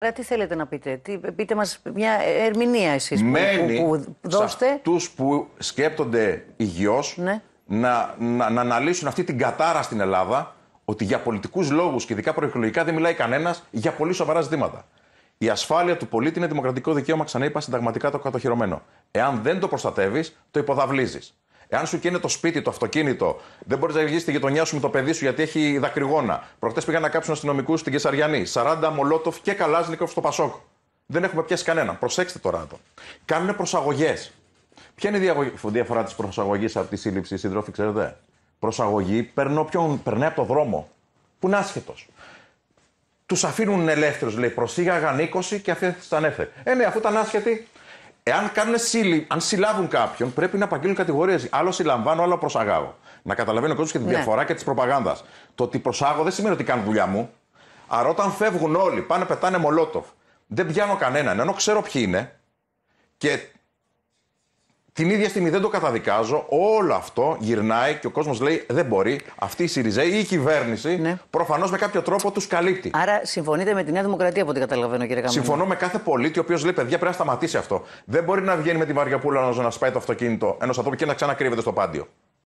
Άρα τι θέλετε να πείτε, πείτε μας μια ερμηνεία εσείς που, δώστε. Μένει που σκέπτονται υγιώς ναι. να, να, να αναλύσουν αυτή την κατάρα στην Ελλάδα ότι για πολιτικούς λόγους και ειδικά προεκλογικά δεν μιλάει κανένας για πολύ σοβαρά ζητήματα. Η ασφάλεια του πολίτη είναι δημοκρατικό δικαίωμα, ξανά είπα, συνταγματικά το κατοχυρωμένο. Εάν δεν το προστατεύεις, το υποδαβλίζεις. Εάν σου καίνε το σπίτι, το αυτοκίνητο, δεν μπορείς να βγει στη γειτονιά σου με το παιδί σου γιατί έχει δακρυγόνα. Προχτές πήγαν να κάψουν αστυνομικούς στην Κεσαριανή. 40 Μολότοφ και Καλάζνικοφ στο Πασόκ. Δεν έχουμε πιάσει κανένα. Προσέξτε τώρα εδώ. Κάνουν προσαγωγές. Ποια είναι η διαφορά της προσαγωγής από τη σύλληψη, σύντροφοι, ξέρετε. Προσαγωγή περνώ ποιον, περνάει από το δρόμο. Που είναι άσχετος. Τους αφήνουν ελεύθερους, λέει. Προσήγαγαν 20 και τα ανέφερε. Ε, ναι, αφού ήταν άσχετοι, Εάν κάνουν σύλλη, αν συλλάβουν κάποιον, πρέπει να απαγγείλουν κατηγορίες. Άλλο συλλαμβάνω, άλλο προσαγάγω. Να καταλαβαίνω, ο κόσμος και τη ναι. διαφορά και της προπαγάνδας. Το ότι προσάγω δεν σημαίνει ότι κάνω δουλειά μου. Άρα όταν φεύγουν όλοι, πάνε πετάνε μολότοφ. Δεν πιάνω κανέναν, ενώ ξέρω ποιοι είναι και την ίδια στιγμή δεν το καταδικάζω. Όλο αυτό γυρνάει και ο κόσμος λέει δεν μπορεί. Αυτή η ΣΥΡΙΖΑ ή η κυβέρνηση ναι. προφανώς με κάποιο τρόπο τους καλύπτει. Άρα συμφωνείτε με τη Νέα Δημοκρατία από ό,τι καταλαβαίνω, κύριε Καμπάνη. Συμφωνώ με κάθε πολίτη ο οποίος λέει παιδιά πρέπει να σταματήσει αυτό. Δεν μπορεί να βγαίνει με τη Βαριαπούλα να σπάει το αυτοκίνητο ενός ατόμου και να ξανακρύβεται στο πάντιο.